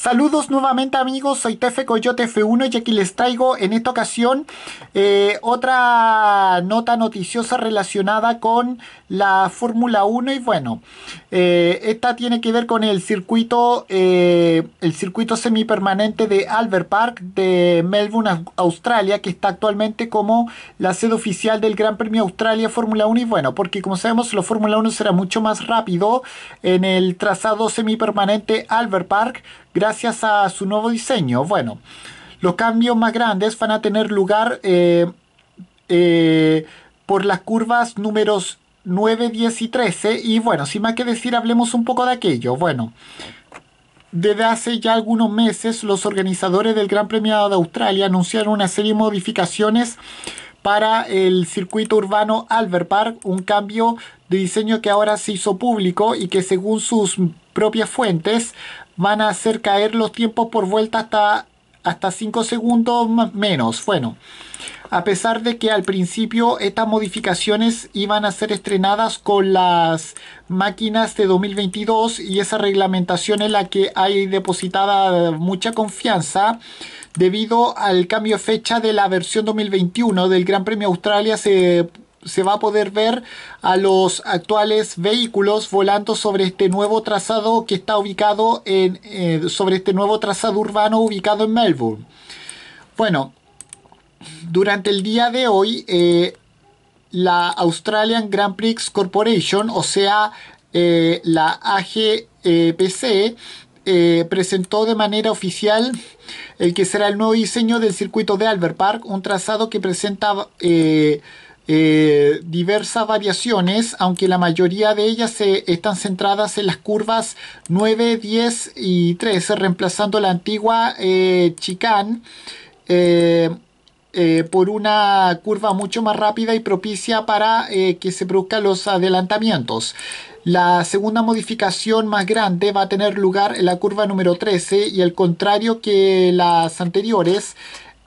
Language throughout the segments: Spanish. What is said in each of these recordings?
Saludos nuevamente amigos, soy Tefe Coyote F1 y aquí les traigo en esta ocasión eh, otra nota noticiosa relacionada con la Fórmula 1 y bueno, eh, esta tiene que ver con el circuito, eh, el circuito semipermanente de Albert Park de Melbourne, Australia, que está actualmente como la sede oficial del Gran Premio Australia Fórmula 1 y bueno, porque como sabemos la Fórmula 1 será mucho más rápido en el trazado semipermanente Albert Park gracias a su nuevo diseño. Bueno, los cambios más grandes van a tener lugar eh, eh, por las curvas números 9, 10 y 13. Y bueno, sin más que decir, hablemos un poco de aquello. Bueno, desde hace ya algunos meses los organizadores del Gran Premio de Australia anunciaron una serie de modificaciones para el circuito urbano Albert Park, un cambio de diseño que ahora se hizo público y que según sus propias fuentes, van a hacer caer los tiempos por vuelta hasta hasta 5 segundos menos. Bueno, a pesar de que al principio estas modificaciones iban a ser estrenadas con las máquinas de 2022 y esa reglamentación en la que hay depositada mucha confianza, debido al cambio de fecha de la versión 2021 del Gran Premio Australia se se va a poder ver a los actuales vehículos volando sobre este nuevo trazado que está ubicado en eh, sobre este nuevo trazado urbano ubicado en Melbourne. Bueno, durante el día de hoy eh, la Australian Grand Prix Corporation, o sea, eh, la AGPC, e presentó de manera oficial el que será el nuevo diseño del circuito de Albert Park, un trazado que presenta eh, diversas variaciones, aunque la mayoría de ellas se, eh, están centradas en las curvas 9, 10 y 13, reemplazando la antigua eh, eh, por una curva mucho más rápida y propicia para que se produzcan los adelantamientos. La segunda modificación más grande va a tener lugar en la curva número 13 y al contrario que las anteriores,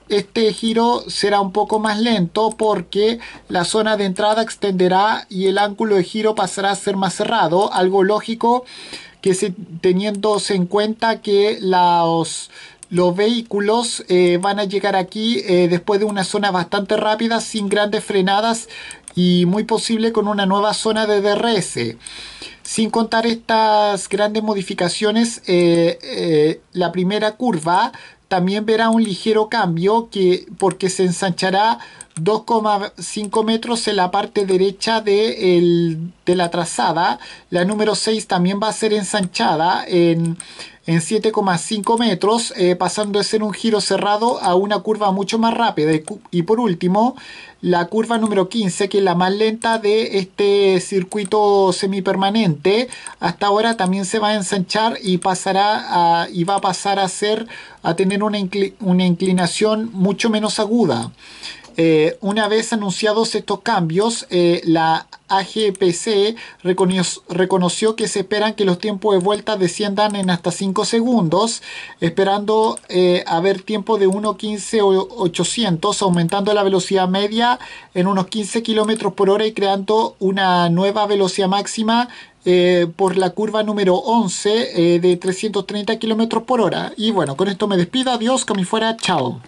este giro será un poco más lento porque la zona de entrada extenderá y el ángulo de giro pasará a ser más cerrado, algo lógico que se, teniéndose en cuenta que los, los vehículos eh, van a llegar aquí eh, después de una zona bastante rápida, sin grandes frenadas y muy posible con una nueva zona de DRS. Sin contar estas grandes modificaciones, eh, eh, la primera curva también verá un ligero cambio que, porque se ensanchará 2,5 metros en la parte derecha de, de la trazada. La número 6 también va a ser ensanchada en en 7,5 metros, eh, pasando de ser un giro cerrado a una curva mucho más rápida. Y por último, la curva número 15, que es la más lenta de este circuito semipermanente, hasta ahora también se va a ensanchar y pasará y va a pasar a ser a tener una inclinación mucho menos aguda. Eh, una vez anunciados estos cambios, eh, la AGPC reconoció que se esperan que los tiempos de vuelta desciendan en hasta 5 segundos, esperando eh, haber tiempo de 115 o 800, aumentando la velocidad media en unos 15 km por hora y creando una nueva velocidad máxima por la curva número 11 de 330 km por hora. Y bueno, con esto me despido. Adiós, cami fuera. Chao.